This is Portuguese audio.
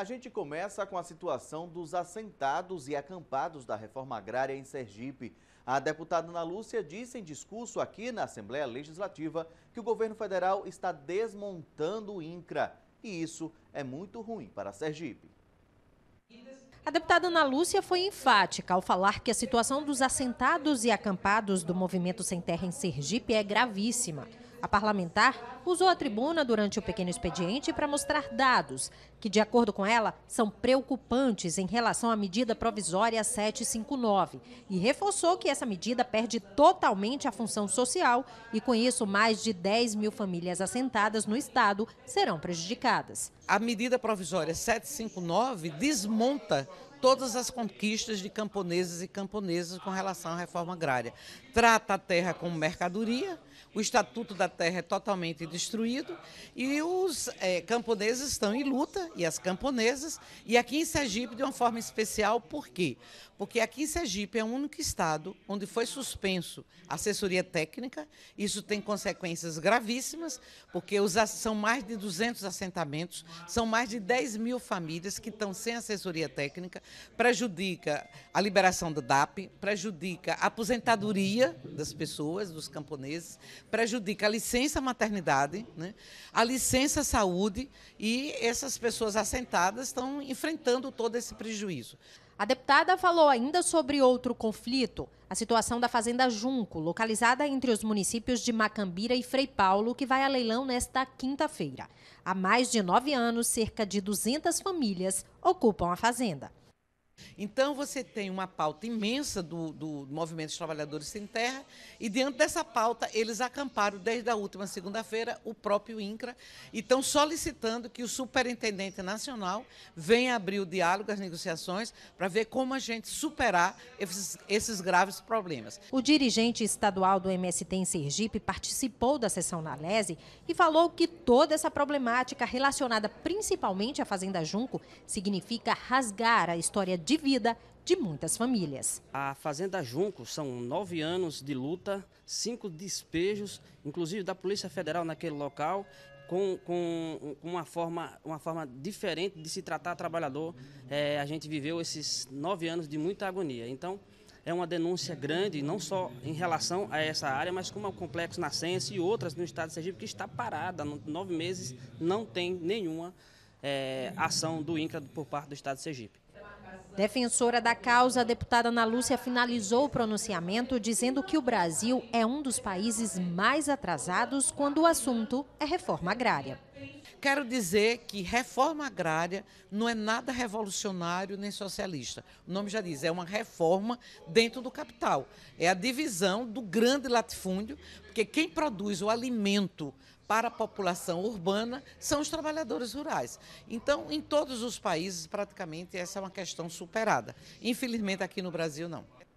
A gente começa com a situação dos assentados e acampados da reforma agrária em Sergipe. A deputada Ana Lúcia disse em discurso aqui na Assembleia Legislativa que o governo federal está desmontando o INCRA e isso é muito ruim para Sergipe. A deputada Ana Lúcia foi enfática ao falar que a situação dos assentados e acampados do Movimento Sem Terra em Sergipe é gravíssima. A parlamentar usou a tribuna durante o pequeno expediente para mostrar dados que, de acordo com ela, são preocupantes em relação à medida provisória 759 e reforçou que essa medida perde totalmente a função social e, com isso, mais de 10 mil famílias assentadas no Estado serão prejudicadas. A medida provisória 759 desmonta todas as conquistas de camponeses e camponesas com relação à reforma agrária. Trata a terra como mercadoria, o estatuto da terra é totalmente destruído e os é, camponeses estão em luta, e as camponesas, e aqui em Sergipe de uma forma especial, por quê? Porque aqui em Sergipe é o único estado onde foi suspenso a assessoria técnica, isso tem consequências gravíssimas, porque os, são mais de 200 assentamentos, são mais de 10 mil famílias que estão sem assessoria técnica, prejudica a liberação da DAP, prejudica a aposentadoria das pessoas, dos camponeses, prejudica a licença maternidade, né, a licença saúde e essas pessoas assentadas estão enfrentando todo esse prejuízo. A deputada falou ainda sobre outro conflito, a situação da Fazenda Junco, localizada entre os municípios de Macambira e Frei Paulo, que vai a leilão nesta quinta-feira. Há mais de nove anos, cerca de 200 famílias ocupam a fazenda. Então, você tem uma pauta imensa do, do Movimento dos Trabalhadores Sem Terra, e diante dessa pauta, eles acamparam desde a última segunda-feira, o próprio INCRA, e estão solicitando que o superintendente nacional venha abrir o diálogo, as negociações, para ver como a gente superar esses, esses graves problemas. O dirigente estadual do MST em Sergipe participou da sessão na Lese e falou que toda essa problemática relacionada principalmente à Fazenda Junco significa rasgar a história de de vida de muitas famílias. A Fazenda Junco são nove anos de luta, cinco despejos, inclusive da Polícia Federal naquele local, com, com, uma, forma, uma forma diferente de se tratar trabalhador. É, a gente viveu esses nove anos de muita agonia. Então, é uma denúncia grande, não só em relação a essa área, mas como ao Complexo Nascença e outras no estado de Sergipe, que está parada, nove meses, não tem nenhuma é, ação do INCRA por parte do estado de Sergipe. Defensora da causa, a deputada Ana Lúcia finalizou o pronunciamento dizendo que o Brasil é um dos países mais atrasados quando o assunto é reforma agrária. Quero dizer que reforma agrária não é nada revolucionário nem socialista. O nome já diz, é uma reforma dentro do capital. É a divisão do grande latifúndio, porque quem produz o alimento para a população urbana são os trabalhadores rurais. Então, em todos os países, praticamente, essa é uma questão superada. Infelizmente, aqui no Brasil, não.